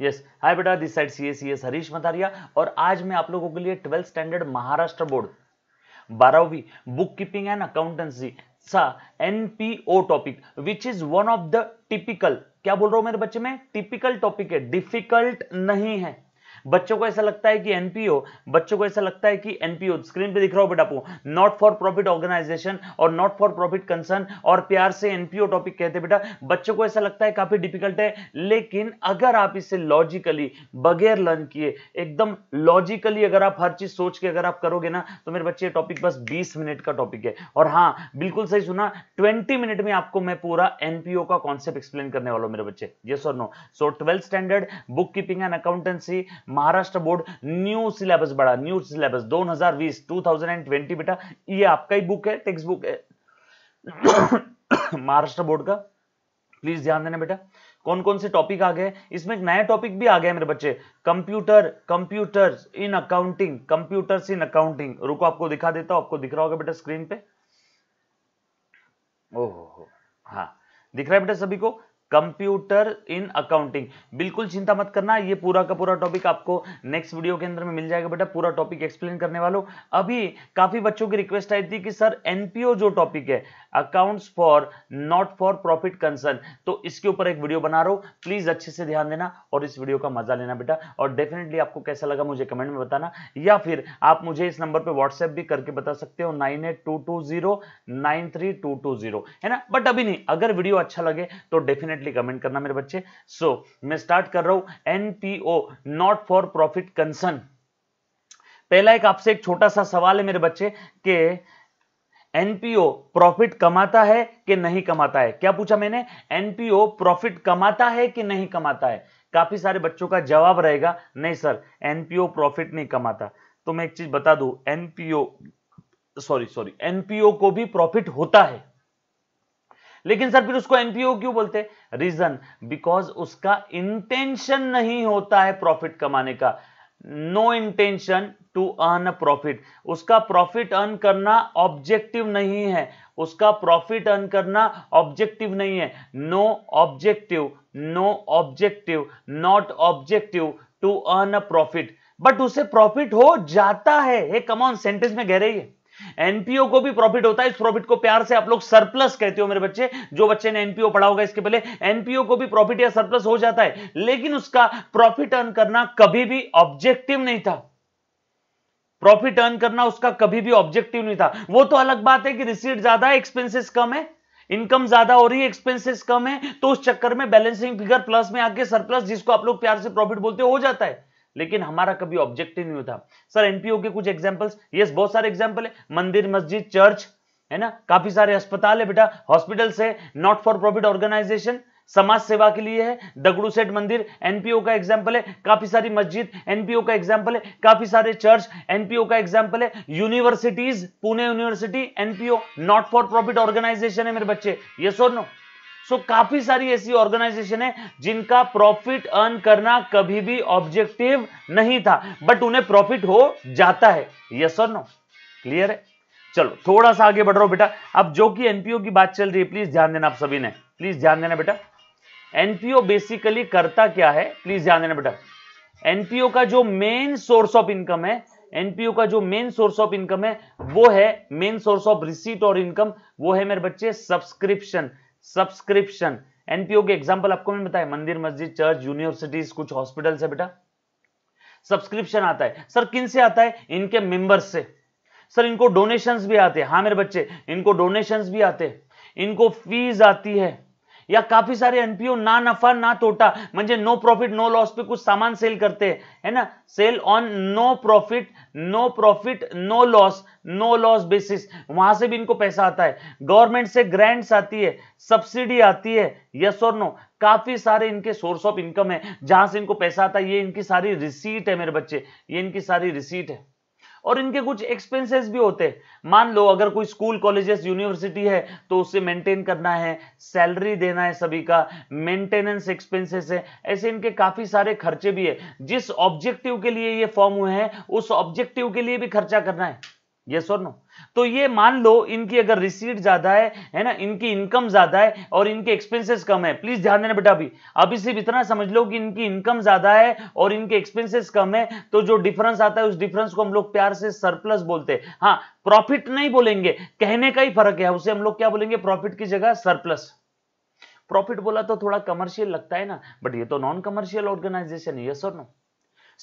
yes hi बेटा this side C S S Harish Madaria और आज मैं आप लोगों के लिए ट्वेल्थ स्टैंडर्ड महाराष्ट्र बोर्ड बारहवीं बुक कीपिंग एंड अकाउंटेंसी सा NPO topic which is one of the typical क्या बोल रहा हूं मेरे बच्चे में टिपिकल टॉपिक है डिफिकल्ट नहीं है बच्चों को ऐसा लगता है कि एनपीओ बच्चों को ऐसा लगता है कि एनपीओ स्क्रीन पे दिख रहा हो बेटा नॉट फॉर प्रॉफिट ऑर्गेनाइजेशन और नॉट फॉर प्रॉफिट कंसर्न और प्यार से एनपीओ टॉपिक कहते हैं बेटा बच्चों को ऐसा लगता है काफी डिफिकल्ट है लेकिन अगर आप इसे लॉजिकली बगैर लर्न किए एकदम लॉजिकली अगर आप हर चीज सोच के अगर आप करोगे ना तो मेरे बच्चे टॉपिक बस बीस मिनट का टॉपिक है और हाँ बिल्कुल सही सुना ट्वेंटी मिनट में आपको मैं पूरा एनपीओ का कॉन्सेप्ट एक्सप्लेन करने वाला हूँ मेरे बच्चे ये और no so twelfth standard bookkeeping and accountancy Maharashtra board new syllabus बड़ा न्यू सिलेबस 2020 2020 बेटा ये आपका ही बुक है टेक्स्ट बुक है महाराष्ट्र बोर्ड का प्लीज ध्यान देना बेटा कौन कौन से टॉपिक आ गए इसमें एक नया टॉपिक भी आ गया मेरे बच्चे computer computer in accounting computer in accounting रुको आपको दिखा देता हूं आपको दिख रहा होगा बेटा स्क्रीन पे ओहो हाँ दिख रहा है बेटा सभी को कंप्यूटर इन अकाउंटिंग बिल्कुल चिंता मत करना ये पूरा का पूरा टॉपिक आपको नेक्स्ट वीडियो के अंदर में मिल जाएगा बेटा पूरा टॉपिक एक्सप्लेन करने वालों अभी काफी बच्चों की रिक्वेस्ट आई थी कि सर एनपीओ जो टॉपिक है accounts for not for profit concern तो इसके ऊपर एक वीडियो बना रहा हूँ प्लीज अच्छे से ध्यान देना और इस वीडियो का मजा लेना बेटा और डेफिनेटली आपको कैसा लगा मुझे कमेंट में बताना या फिर आप मुझे इस नंबर पर व्हाट्सएप भी करके बता सकते हो nine eight two two zero nine three two two zero है ना बट अभी नहीं अगर वीडियो अच्छा लगे तो डेफिनेट डेफिनेटली कमेंट करना मेरे बच्चे सो so, मैं स्टार्ट कर रहा हूं NPO not for profit concern पहला एक आपसे एक छोटा सा सवाल है मेरे बच्चे के एनपीओ प्रॉफिट कमाता है कि नहीं कमाता है क्या पूछा मैंने एनपीओ प्रॉफिट कमाता है कि नहीं कमाता है काफी सारे बच्चों का जवाब रहेगा नहीं सर एनपीओ प्रॉफिट नहीं कमाता तो मैं एक चीज बता दू एनपीओ सॉरी सॉरी एनपीओ को भी प्रॉफिट होता है लेकिन सर फिर उसको एनपीओ क्यों बोलते हैं रीजन बिकॉज उसका इंटेंशन नहीं होता है प्रॉफिट कमाने का no intention to earn a profit उसका प्रॉफिट अर्न करना ऑब्जेक्टिव नहीं है उसका प्रॉफिट अर्न करना ऑब्जेक्टिव नहीं है no objective no objective not objective to earn a profit but उसे प्रॉफिट हो जाता है कमॉन सेंटेंस में गहरे ही है एनपीओ को भी प्रॉफिट होता है इस प्रॉफिट को प्यार से आप लोग सरप्लस कहते हो मेरे बच्चे जो बच्चे ने एनपीओ पढ़ा होगा इसके पहले एनपीओ को भी प्रॉफिट या सरप्लस हो जाता है लेकिन उसका प्रॉफिट अर्न करना कभी भी ऑब्जेक्टिव नहीं था प्रॉफिट अर्न करना उसका कभी भी ऑब्जेक्टिव नहीं था वो तो अलग बात है कि रिसीट ज्यादा है कम है इनकम ज्यादा हो रही है एक्सपेंसिस कम है तो उस चक्कर में बैलेंसिंग फिगर प्लस में आके सरप्लस जिसको आप लोग प्यार से प्रॉफिट बोलते हो जाता है लेकिन हमारा कभी ऑब्जेक्टिव नहीं होता सर एनपीओ के कुछ एग्जाम्पल्स ये बहुत सारे एग्जाम्पल है मंदिर मस्जिद चर्च है ना काफी सारे अस्पताल है बेटा हॉस्पिटल्स है नॉट फॉर प्रॉफिट ऑर्गेनाइजेशन समाज सेवा के लिए है दगड़ू सेठ मंदिर एनपीओ का एग्जाम्पल है काफी सारी मस्जिद एनपीओ का एग्जाम्पल है काफी सारे चर्च एनपीओ का एग्जाम्पल है universities Pune university NPO not for profit organisation है मेरे बच्चे ये सोनो नो सो so, काफी सारी ऐसी ऑर्गेनाइजेशन है जिनका प्रॉफिट अर्न करना कभी भी ऑब्जेक्टिव नहीं था बट उन्हें प्रॉफिट हो जाता है यस और नो क्लियर है चलो थोड़ा सा आगे बढ़ रहा हूं बेटा अब जो कि एनपीओ की बात चल रही है प्लीज ध्यान देना आप सभी ने प्लीज ध्यान देना बेटा एनपीओ बेसिकली करता क्या है प्लीज ध्यान देना बेटा एनपीओ का जो मेन सोर्स ऑफ इनकम है एनपीओ का जो मेन सोर्स ऑफ इनकम है वो है मेन सोर्स ऑफ रिसीट और इनकम वो है मेरे बच्चे सब्सक्रिप्शन सब्सक्रिप्शन एनपीओ के एग्जाम्पल आपको मैंने बताया मंदिर मस्जिद चर्च यूनिवर्सिटीज कुछ हॉस्पिटल है बेटा सब्सक्रिप्शन आता है सर किन से आता है इनके मेंबर्स से सर इनको डोनेशंस भी आते हैं हाँ मेरे बच्चे इनको डोनेशंस भी आते हैं इनको फीस आती है या काफी सारे एनपीओ ना नफा ना तोटा नो प्रॉफिट नो लॉस पे कुछ सामान सेल करते हैं है ना sale on no profit no profit no loss no loss basis वहां से भी इनको पैसा आता है गवर्नमेंट से ग्रांट्स आती है सब्सिडी आती है यस और नो काफी सारे इनके सोर्स ऑफ इनकम है जहां से इनको पैसा आता है ये इनकी सारी रिसीट है मेरे बच्चे ये इनकी सारी रिसीट है और इनके कुछ एक्सपेंसेस भी होते हैं मान लो अगर कोई स्कूल कॉलेजेस यूनिवर्सिटी है तो उसे मेंटेन करना है सैलरी देना है सभी का मेंटेनेंस एक्सपेंसेस है ऐसे इनके काफी सारे खर्चे भी है जिस ऑब्जेक्टिव के लिए ये फॉर्म हुए हैं उस ऑब्जेक्टिव के लिए भी खर्चा करना है यस और नो तो ये मान लो इनकी अगर रिसीट ज्यादा है है ना इनकी इनकम ज्यादा है और इनके एक्सपेंसेस कम है प्लीज ध्यान देना बेटा अभी अभी सिर्फ इतना समझ लो कि इनकी इनकम ज्यादा है और इनके एक्सपेंसेस कम है तो जो डिफरेंस आता है उस डिफरेंस को हम लोग प्यार से सरप्लस बोलते हैं हाँ प्रॉफिट नहीं बोलेंगे कहने का ही फर्क है उसे हम लोग क्या बोलेंगे प्रॉफिट की जगह सरप्लस प्रॉफिट बोला तो थोड़ा कमर्शियल लगता है ना बट ये तो नॉन कमर्शियल ऑर्गेनाइजेशन है यस और नो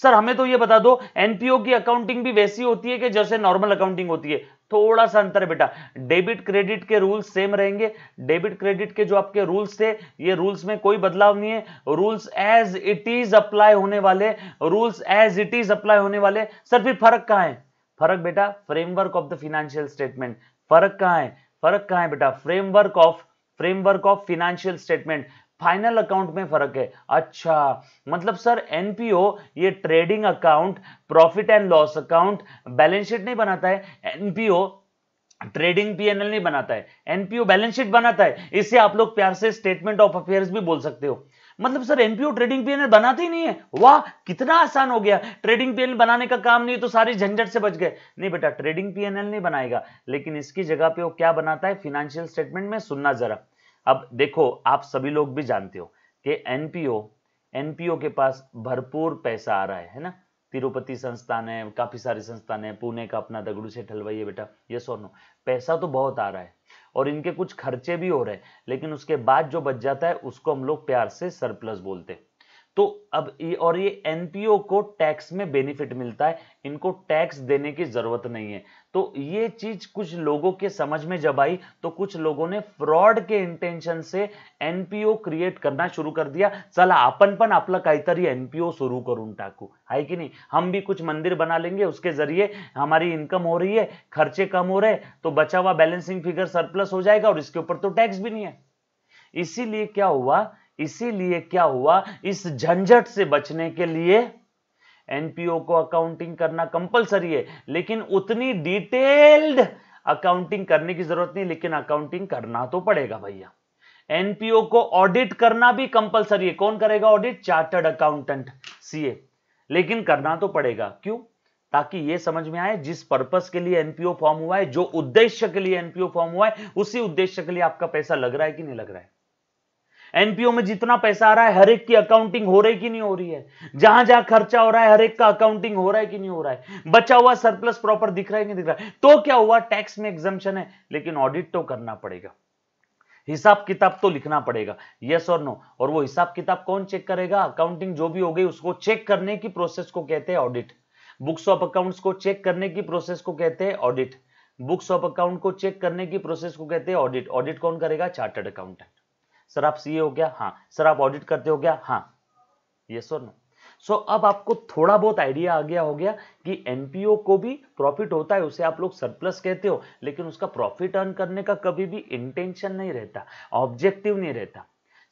सर हमें तो ये बता दो एनपीओ की अकाउंटिंग भी वैसी होती है कि जैसे नॉर्मल अकाउंटिंग होती है थोड़ा सा अंतर है बेटा डेबिट क्रेडिट के रूल्स सेम रहेंगे डेबिट क्रेडिट के जो आपके रूल्स थे ये रूल्स में कोई बदलाव नहीं है rules as it is apply होने वाले rules as it is apply होने वाले सर फिर फर्क कहाँ है फर्क बेटा framework of the financial statement फर्क कहाँ है फर्क कहा है बेटा framework of framework of financial statement final account में फर्क है अच्छा मतलब सर एनपीओ ये trading account profit and loss account balance sheet नहीं बनाता है एनपीओ ट्रेडिंग पीएनएल नहीं बनाता है एनपीओ बैलेंस शीट बनाता है इससे आप लोग प्यार से स्टेटमेंट ऑफ अफेयर्स भी बोल सकते हो मतलब सर एनपीओ ट्रेडिंग पीएनएल बनाते ही नहीं है वाह कितना आसान हो गया ट्रेडिंग पीएनएल बनाने का काम नहीं तो सारे झंझट से बच गए नहीं बेटा ट्रेडिंग पीएनएल नहीं बनाएगा लेकिन इसकी जगह पे वो क्या बनाता है फिनेंशियल स्टेटमेंट में सुनना जरा अब देखो आप सभी लोग भी जानते हो कि एनपीओ एनपीओ के पास भरपूर पैसा आ रहा है है ना तिरुपति संस्थान है काफी सारे संस्थान है पुणे का अपना दगड़ू से ठलवाइए बेटा ये सोनो पैसा तो बहुत आ रहा है और इनके कुछ खर्चे भी हो रहे हैं लेकिन उसके बाद जो बच जाता है उसको हम लोग प्यार से सरप्लस बोलते हैं तो अब ये और ये एनपीओ को टैक्स में बेनिफिट मिलता है इनको टैक्स देने की जरूरत नहीं है तो ये चीज कुछ लोगों के समझ में जब आई तो कुछ लोगों ने फ्रॉड के इंटेंशन से एनपीओ क्रिएट करना शुरू कर दिया चला पन अपना कहीं तरी एनपीओ शुरू करूं टाकू है कि नहीं हम भी कुछ मंदिर बना लेंगे उसके जरिए हमारी इनकम हो रही है खर्चे कम हो रहे तो बचा हुआ बैलेंसिंग फिगर सरप्लस हो जाएगा और इसके ऊपर तो टैक्स भी नहीं है इसीलिए क्या हुआ इसीलिए क्या हुआ इस झंझट से बचने के लिए एनपीओ को अकाउंटिंग करना कंपलसरी है लेकिन उतनी डिटेल्ड अकाउंटिंग करने की जरूरत नहीं लेकिन अकाउंटिंग करना तो पड़ेगा भैया एनपीओ को ऑडिट करना भी कंपलसरी है कौन करेगा ऑडिट चार्टर्ड अकाउंटेंट सीए लेकिन करना तो पड़ेगा क्यों ताकि ये समझ में आए जिस पर्पस के लिए एनपीओ फॉर्म हुआ है जो उद्देश्य के लिए एनपीओ फॉर्म हुआ है उसी उद्देश्य के लिए आपका पैसा लग रहा है कि नहीं लग रहा है एनपीओ में जितना पैसा आ रहा है हर एक की अकाउंटिंग हो रही कि नहीं हो रही है जहां जहां खर्चा हो रहा है हर एक का अकाउंटिंग हो रहा है कि नहीं हो रहा है बचा हुआ सरप्लस प्रॉपर दिख रहा है कि नहीं दिख रहा है तो क्या हुआ टैक्स में एग्जामेशन है लेकिन ऑडिट तो करना पड़ेगा हिसाब किताब तो लिखना पड़ेगा यस और नो और वो हिसाब किताब कौन चेक करेगा अकाउंटिंग जो भी हो गई उसको चेक करने की प्रोसेस को कहते हैं ऑडिट बुक्स ऑफ अकाउंट्स को चेक करने की प्रोसेस को कहते हैं ऑडिट बुक्स ऑफ अकाउंट को चेक करने की प्रोसेस को कहते हैं ऑडिट ऑडिट कौन करेगा चार्टर्ड अकाउंटेंट सर आप सीए हो गया हाँ सर आप ऑडिट करते हो गया हाँ ये सर नो सो अब आपको थोड़ा बहुत आइडिया आ गया हो गया कि एनपीओ को भी प्रॉफिट होता है उसे आप लोग सरप्लस कहते हो लेकिन उसका प्रॉफिट अर्न करने का कभी भी इंटेंशन नहीं रहता ऑब्जेक्टिव नहीं रहता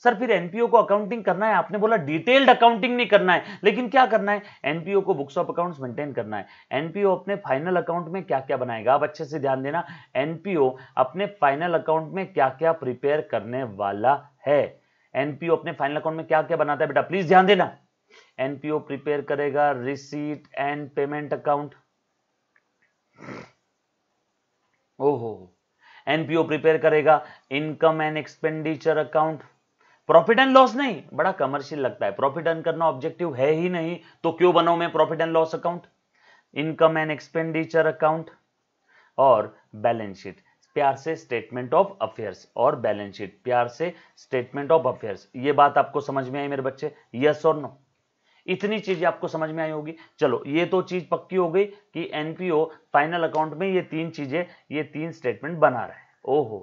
सर फिर एनपीओ को अकाउंटिंग करना है आपने बोला डिटेल्ड अकाउंटिंग नहीं करना है लेकिन क्या करना है एनपीओ को बुक्स ऑफ अकाउंट्स मेंटेन करना है एनपीओ अपने फाइनल अकाउंट में क्या क्या बनाएगा आप अच्छे से ध्यान देना एनपीओ अपने फाइनल अकाउंट में क्या क्या प्रिपेयर करने वाला है एनपीओ अपने फाइनल अकाउंट में क्या क्या बनाता है बेटा प्लीज ध्यान देना एनपीओ प्रिपेयर करेगा रिसीट एंड पेमेंट अकाउंट ओहो एनपीओ प्रिपेयर करेगा income and expenditure account profit and loss नहीं बड़ा कमर्शियल लगता है प्रॉफिट एंड करना ऑब्जेक्टिव है ही नहीं तो क्यों बनाऊ मैं profit and loss account income and expenditure account और बैलेंस शीट प्यार से स्टेटमेंट ऑफ अफेयर्स और बैलेंस शीट प्यार से स्टेटमेंट ऑफ अफेयर्स ये बात आपको समझ में आई मेरे बच्चे यस और नो इतनी चीजें आपको समझ में आई होगी चलो ये तो चीज पक्की हो गई कि एनपीओ फाइनल अकाउंट में ये तीन चीजें ये तीन स्टेटमेंट बना रहे हैं ओहो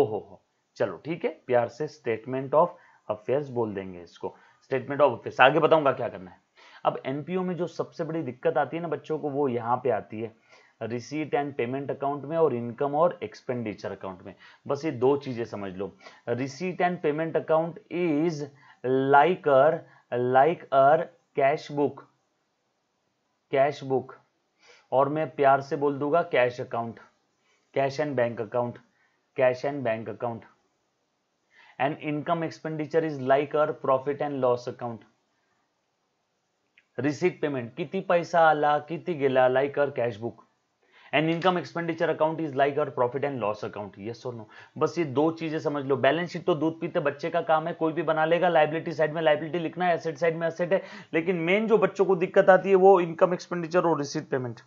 ओहो हो चलो ठीक है प्यार से स्टेटमेंट ऑफ अफेयर्स बोल देंगे इसको स्टेटमेंट ऑफ अफेयर्स आगे बताऊंगा क्या करना है अब एनपीओ में जो सबसे बड़ी दिक्कत आती है ना बच्चों को वो यहाँ पे आती है रिसीट एंड पेमेंट अकाउंट में और इनकम और एक्सपेंडिचर अकाउंट में बस ये दो चीजें समझ लो receipt and payment account is like uh like uh cash book cash book और मैं प्यार से बोल दूंगा cash account cash and bank account cash and bank account and income expenditure is like our profit and loss account receipt payment किती पैसा आला किती गेला like uh book and income expenditure account is like our profit and loss account yes और no बस ये दो चीजें समझ लो बैलेंस शीट तो दूध पीते बच्चे का काम है कोई भी बना लेगा लाइबिलिटी साइड में लाइबिलिटी लिखना है एसेट साइड में एसेट है लेकिन मेन जो बच्चों को दिक्कत आती है वो इनकम एक्सपेंडिचर और रिसीट पेमेंट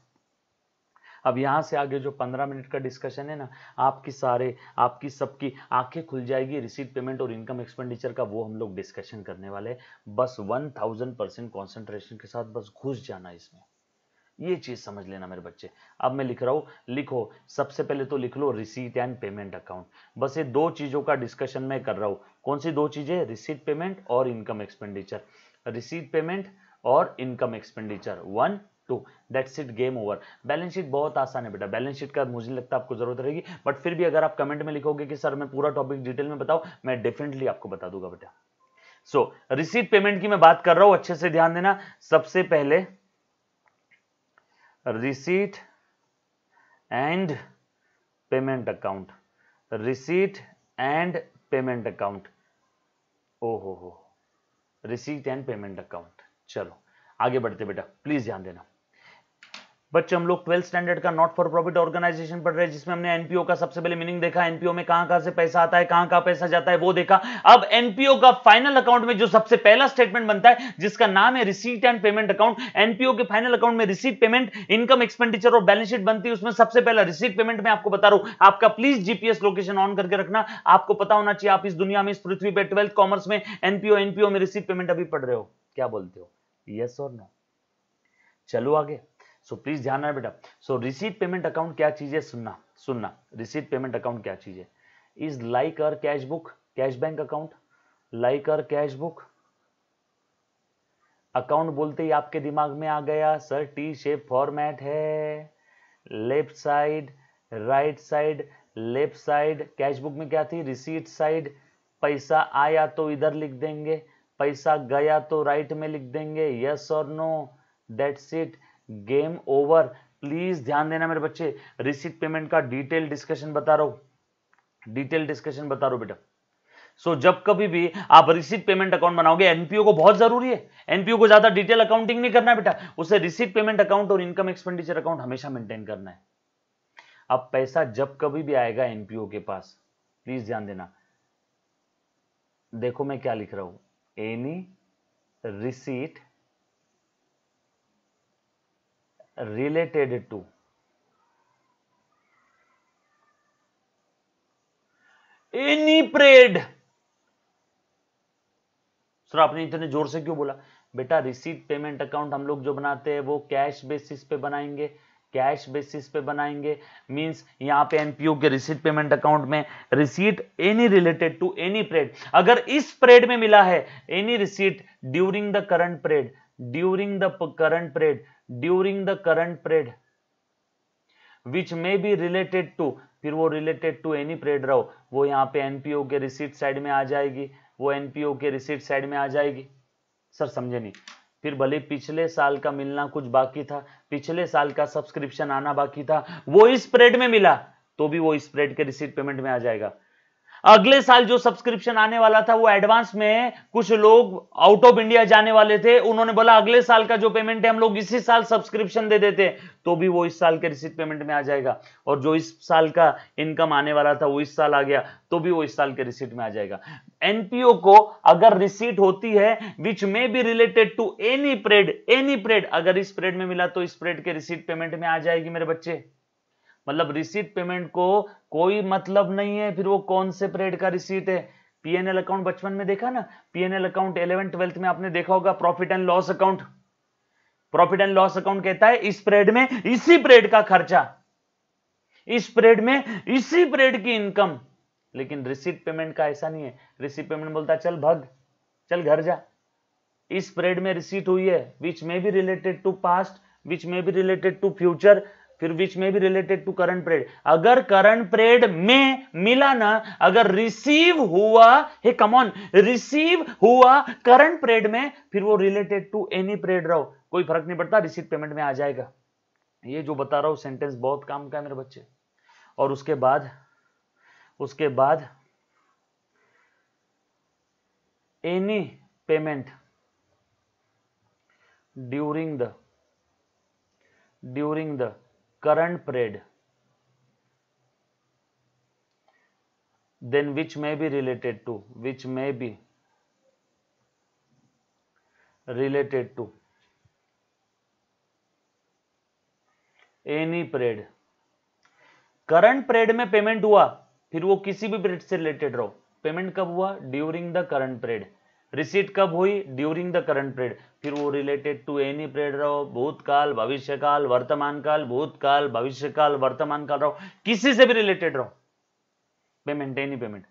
अब यहाँ से आगे जो पंद्रह मिनट का डिस्कशन है ना आपकी सारे आपकी सबकी आंखें खुल जाएगी रिसीट पेमेंट और इनकम एक्सपेंडिचर का वो हम लोग डिस्कशन करने वाले बस वन थाउजेंड परसेंट कॉन्सेंट्रेशन के साथ बस घुस जाना इसमें ये चीज़ समझ लेना मेरे बच्चे अब मैं लिख रहा हूँ लिखो सबसे पहले तो लिख लो रिसीट एंड पेमेंट अकाउंट बस ये दो चीज़ों का डिस्कशन मैं कर रहा हूँ कौन सी दो चीज़ें रिसीट पेमेंट और इनकम एक्सपेंडिचर रिसीट पेमेंट और income expenditure one two that's it game over balance sheet बहुत आसान है बेटा बैलेंस शीट का मुझे लगता है आपको जरूरत रहेगी बट फिर भी अगर आप कमेंट में लिखोगे कि सर मैं पूरा टॉपिक डिटेल में बताओ मैं डेफिनेटली आपको बता दूंगा बेटा सो रिसीट पेमेंट की मैं बात कर रहा हूं अच्छे से ध्यान देना सबसे पहले receipt and payment account receipt and payment account ओ हो हो रिसीट एंड पेमेंट अकाउंट चलो आगे बढ़ते बेटा प्लीज ध्यान देना बच्चे हम लोग ट्वेल्थ स्टैंडर्ड का नॉट फॉर प्रॉफिट ऑर्गेनाइजेशन पढ़ रहे हैं जिसमें हमने एनपीओ का सबसे पहले मीनिंग देखा एनपीओ में कहां कहां से पैसा आता है कहां कहां पैसा जाता है वो देखा अब एनपीओ का फाइनल अकाउंट में जो सबसे पहला स्टेटमेंट बनता है जिसका नाम है receipt and payment account NPO के फाइनल अकाउंट में रिसीट पेमेंट इनकम एक्सपेंडिचर और बैलेंस शीट बनती है उसमें सबसे पहला रिसीट पेमेंट में आपको बता रहा हूं आपका प्लीज जीपीएस लोकेशन ऑन करके रखना आपको पता होना चाहिए आप इस दुनिया में इस पृथ्वी पर ट्वेल्थ कॉमर्स में एनपीओ एनपीओ में रिसीट पेमेंट अभी पढ़ रहे हो क्या बोलते हो यस और नो चलो आगे सो प्लीज ध्यान रहे बेटा सो रिसीट पेमेंट अकाउंट क्या चीज है सुनना सुनना रिसीट पेमेंट अकाउंट क्या चीज है is like uh cash book cash bank account like uh cash book account बोलते ही आपके दिमाग में आ गया सर टी शेप फॉर्मेट है left side right side left side cash book में क्या थी रिसीट साइड पैसा आया तो इधर लिख देंगे पैसा गया तो राइट में लिख देंगे यस और no that's it game over please ध्यान देना मेरे बच्चे रिसिट पेमेंट का डिटेल डिस्कशन बता रहा हूं डिटेल डिस्कशन बता रहा हूं बेटा सो so, जब कभी भी आप रिसीट पेमेंट अकाउंट बनाओगे एनपीओ को बहुत जरूरी है एनपीओ को ज्यादा डिटेल अकाउंटिंग नहीं करना है बेटा उसे रिसिट पेमेंट अकाउंट और इनकम एक्सपेंडिचर अकाउंट हमेशा मेंटेन करना है अब पैसा जब कभी भी आएगा एनपीओ के पास प्लीज ध्यान देना देखो मैं क्या लिख रहा हूं any receipt related to any paid sir आपने इतने जोर से क्यों बोला बेटा रिसीट पेमेंट अकाउंट हम लोग जो बनाते हैं वो कैश बेसिस पे बनाएंगे कैश बेसिस पे बनाएंगे मींस यहां पे एनपीओ के रिसीट पेमेंट अकाउंट में receipt any related to any period अगर इस प्रेड में मिला है any receipt during the current period during the current period during the current period which may be related to फिर वो रिलेटेड टू एनी पीरियड रहो वो यहां पे एनपीओ के रिसीट साइड में आ जाएगी वो एनपीओ के रिसीट साइड में आ जाएगी सर समझे नहीं फिर भले पिछले साल का मिलना कुछ बाकी था पिछले साल का सब्सक्रिप्शन आना बाकी था वो इस पीरियड में मिला तो भी वो इस पीरियड के रिसीट पेमेंट में आ जाएगा अगले साल जो सब्सक्रिप्शन आने वाला था वो एडवांस में कुछ लोग आउट ऑफ इंडिया जाने वाले थे उन्होंने बोला अगले साल का जो पेमेंट है हम लोग इसी साल सब्सक्रिप्शन दे देते तो भी वो इस साल के रिसीट पेमेंट में आ जाएगा और जो इस साल का इनकम आने वाला था वो इस साल आ गया तो भी वो इस साल के रिसीट में आ जाएगा एनपीओ को अगर रिसीट होती है which may be related to any period any period अगर इस प्रेड में मिला तो इस प्रेड के रिसीट पेमेंट में आ जाएगी मेरे बच्चे मतलब रिसीट पेमेंट को कोई मतलब नहीं है फिर वो कौन से पीरियड का रिसीट है पीएनएल अकाउंट बचपन में देखा ना पीएनएल अकाउंट इलेवन ट्वेल्थ में आपने देखा होगा profit and loss account profit and loss account कहता है इस पीरियड में इसी पीरियड का खर्चा इस पीरियड में इसी पीरियड की इनकम लेकिन रिसीट पेमेंट का ऐसा नहीं है रिसीट पेमेंट बोलता है चल भग चल घर जा इस पीरियड में रिसीट हुई है which may be related to past which may be related to future फिर which may be related to current period अगर करंट परेड में मिला ना अगर रिसीव हुआ हे कमॉन रिसीव हुआ करंट परेड में फिर वो रिलेटेड टू एनी परेड रहो कोई फर्क नहीं पड़ता रिसीट पेमेंट में आ जाएगा ये जो बता रहा हूं सेंटेंस बहुत काम का है मेरे बच्चे और उसके बाद उसके बाद any payment during the during the current period then which may be related to which may be related to any period current period में पेमेंट हुआ फिर वो किसी भी परेड से रिलेटेड रहो पेमेंट कब हुआ during the current period receipt कब हुई ड्यूरिंग द करंट परेड फिर वो रिलेटेड टू एनी पीरियड रहो भूतकाल भविष्यकाल वर्तमान काल भूतकाल भविष्यकाल वर्तमान काल रहो किसी से भी रिलेटेड रहो पेमेंट एनी पेमेंट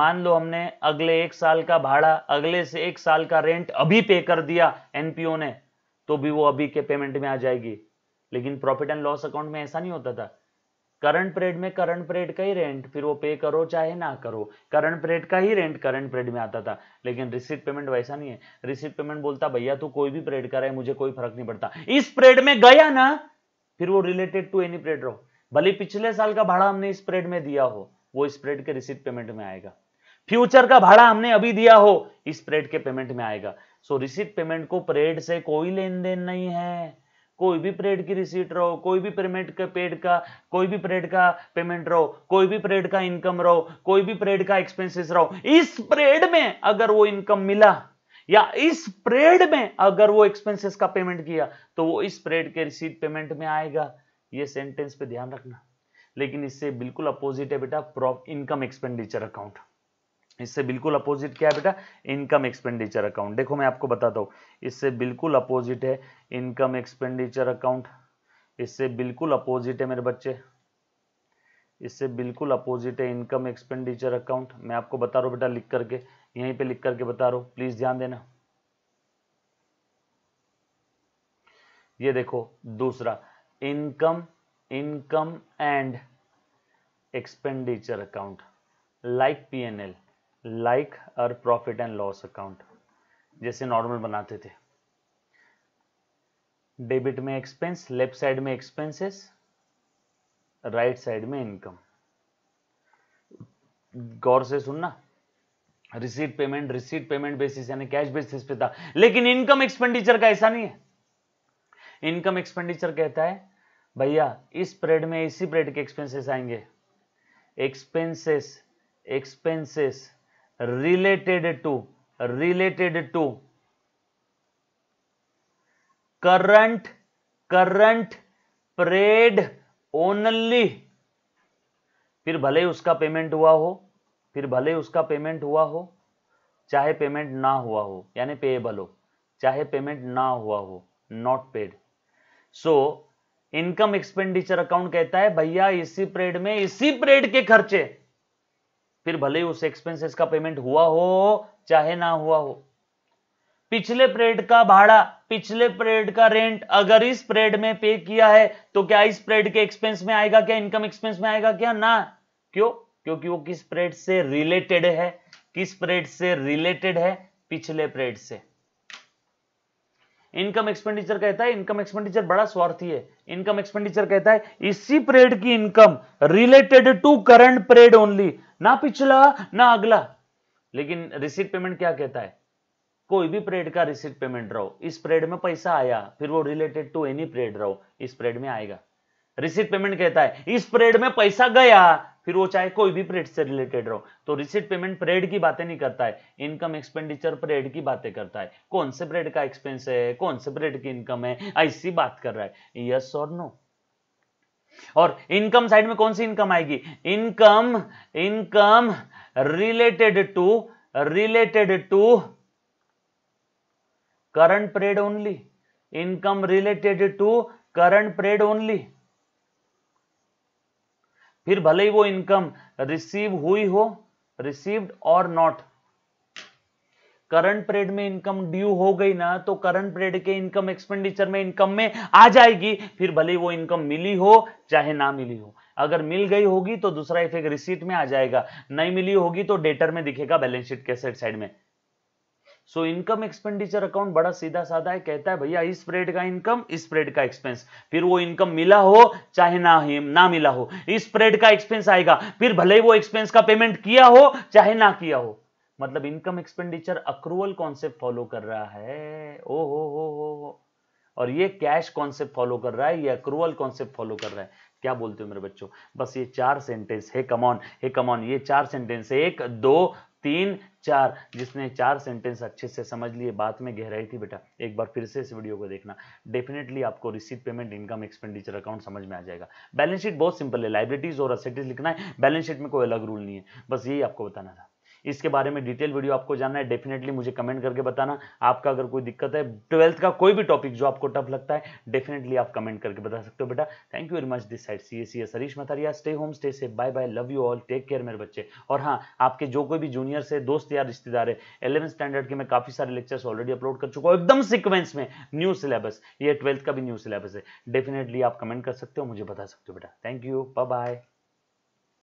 मान लो हमने अगले एक साल का भाड़ा अगले से एक साल का रेंट अभी पे कर दिया एनपीओ ने तो भी वो अभी के पेमेंट में आ जाएगी लेकिन प्रॉफिट एंड लॉस अकाउंट में ऐसा नहीं होता था करंट पीरियड में करंट पीरियड का ही रेंट फिर वो पे करो चाहे ना करो करंट पीरियड का ही रेंट करंट पीरियड में आता था लेकिन रिसीट पेमेंट वैसा नहीं है रिसीट पेमेंट बोलता भैया तू कोई भी पीरियड कराए मुझे कोई फर्क नहीं पड़ता इस पीरियड में गया ना फिर वो रिलेटेड टू एनी पीरियड रहो भले पिछले साल का भाड़ा हमने इस पीरियड में दिया हो वो इस पीरियड के रिसीट पेमेंट में आएगा फ्यूचर का भाड़ा हमने अभी दिया हो इस पीरियड के पेमेंट में आएगा सो रिसीट पेमेंट को पीरियड से कोई लेन देन नहीं है कोई भी परेड की रिसीट रहो कोई भी पेमेंट का पेड का कोई भी परेड का पेमेंट रहो कोई भी परेड का इनकम रहो कोई भी परेड का एक्सपेंसेस रहो इस परेड में अगर वो इनकम मिला या इस परेड में अगर वो एक्सपेंसेस का पेमेंट किया तो वो इस परेड के रिसीट पेमेंट में आएगा ये सेंटेंस पे ध्यान रखना लेकिन इससे बिल्कुल अपोजिट है बेटा इनकम एक्सपेंडिचर अकाउंट इससे बिल्कुल अपोजिट क्या है बेटा इनकम एक्सपेंडिचर अकाउंट देखो मैं आपको बताता हूँ इससे बिल्कुल अपोजिट है इनकम एक्सपेंडिचर अकाउंट इससे बिल्कुल अपोजिट है मेरे बच्चे इससे बिल्कुल अपोजिट है इनकम एक्सपेंडिचर अकाउंट मैं आपको बता रहा हूँ बेटा लिख करके यहीं पे लिख करके बता रहा हूँ प्लीज ध्यान देना ये देखो दूसरा income income and expenditure account like PNL like uh profit and loss account जैसे नॉर्मल बनाते थे डेबिट में एक्सपेंस लेफ्ट साइड में एक्सपेंसेस राइट साइड में इनकम गौर से सुनना receipt payment receipt payment basis यानी कैश बेसिस पे था लेकिन इनकम एक्सपेंडिचर का ऐसा नहीं है इनकम एक्सपेंडिचर कहता है भैया इस पीरियड में इसी पीरियड के एक्सपेंसेस आएंगे expenses expenses related to related to current current paid only फिर भले ही उसका पेमेंट हुआ हो फिर भले ही उसका पेमेंट हुआ हो चाहे पेमेंट ना हुआ हो यानी पेएबल हो चाहे पेमेंट ना हुआ हो not paid so income expenditure account कहता है भैया इसी पेड में इसी पेड के खर्चे फिर भले ही उस एक्सपेंसेस का पेमेंट हुआ हो चाहे ना हुआ हो पिछले पीरियड का भाड़ा पिछले पीरियड का रेंट अगर इस पीरियड में पे किया है तो क्या इस पीरियड के एक्सपेंस में आएगा क्या इनकम एक्सपेंस में आएगा क्या ना क्यों क्योंकि वो किस पीरियड से रिलेटेड है किस पीरियड से रिलेटेड है पिछले पीरियड से इनकम एक्सपेंडिचर कहता है इनकम एक्सपेंडिचर बड़ा स्वार्थी है इनकम एक्सपेंडिचर कहता है इसी पीरियड की income related to current period only ना पिछला ना अगला लेकिन रिसीट पेमेंट क्या कहता है कोई भी पीरियड का रिसीट पेमेंट रहो इस पीरियड में पैसा आया फिर वो रिलेटेड टू एनी पीरियड रहो इस पीरियड में आएगा रिसीट पेमेंट कहता है इस पीरियड में पैसा गया फिर वो चाहे कोई भी परेड से रिलेटेड रहो तो रिसिट पेमेंट परेड की बातें नहीं करता है इनकम एक्सपेंडिचर परेड की बातें करता है कौन से परेड का एक्सपेंस है कौन से परेड की इनकम है ऐसी बात कर रहा है यस और नो और इनकम साइड में कौन सी इनकम आएगी income income related to related to current period only income related to current period only फिर भले ही वो इनकम रिसीव हुई हो रिसीव्ड और नॉट करंट पीरियड में इनकम ड्यू हो गई ना तो करंट पीरियड के इनकम एक्सपेंडिचर में इनकम में आ जाएगी फिर भले वो इनकम मिली हो चाहे ना मिली हो अगर मिल गई होगी तो दूसरा इफेक्ट रिसीट में आ जाएगा नहीं मिली होगी तो डेटर में दिखेगा बैलेंस शीट के साइड में सो इनकम एक्सपेंडिचर अकाउंट बड़ा सीधा साधा है कहता है भैया इस पीरियड का इनकम इस पीरियड का एक्सपेंस फिर वो इनकम मिला हो चाहे ना ही ना मिला हो इस पीरियड का एक्सपेंस आएगा फिर भले ही वो एक्सपेंस का पेमेंट किया हो चाहे ना किया हो मतलब income expenditure accrual concept follow कर रहा है ओ हो हो हो हो और ये कैश कॉन्सेप्ट फॉलो कर रहा है ये अक्रूवल कॉन्सेप्ट फॉलो कर रहा है क्या बोलते हो मेरे बच्चों बस ये चार सेंटेंस है कमॉन हे कमॉन ये चार सेंटेंस है एक दो तीन चार जिसने चार सेंटेंस अच्छे से समझ लिए बात में गहराई थी बेटा एक बार फिर से इस वीडियो को देखना डेफिनेटली आपको receipt payment income expenditure account समझ में आ जाएगा बैलेंस शीट बहुत सिंपल है लाइब्रेटीज और असेटिज लिखना है बैलेंस शीट में कोई अलग रूल नहीं है बस यही आपको बताना था इसके बारे में डिटेल वीडियो आपको जानना है डेफिनेटली मुझे कमेंट करके बताना आपका अगर कोई दिक्कत है ट्वेल्थ का कोई भी टॉपिक जो आपको टफ लगता है डेफिनेटली आप कमेंट करके बता सकते हो बेटा thank you very much this side C S Harish Mathariya stay home stay से bye bye love you all take care मेरे बच्चे और हाँ आपके जो कोई भी जूनियर से दोस्त या रिश्तेदार है इलेवन स्टैंडर्ड के मैं काफी सारे लेक्चर्स ऑलरेडी अपलोड कर चुका हूँ एकदम सिक्वेंस में न्यू सिलेबस ये ट्वेल्थ का भी न्यू सिलेबस है डेफिनेटली आप कमेंट कर सकते हो मुझे बता सकते हो बेटा थैंक यू बाय बाय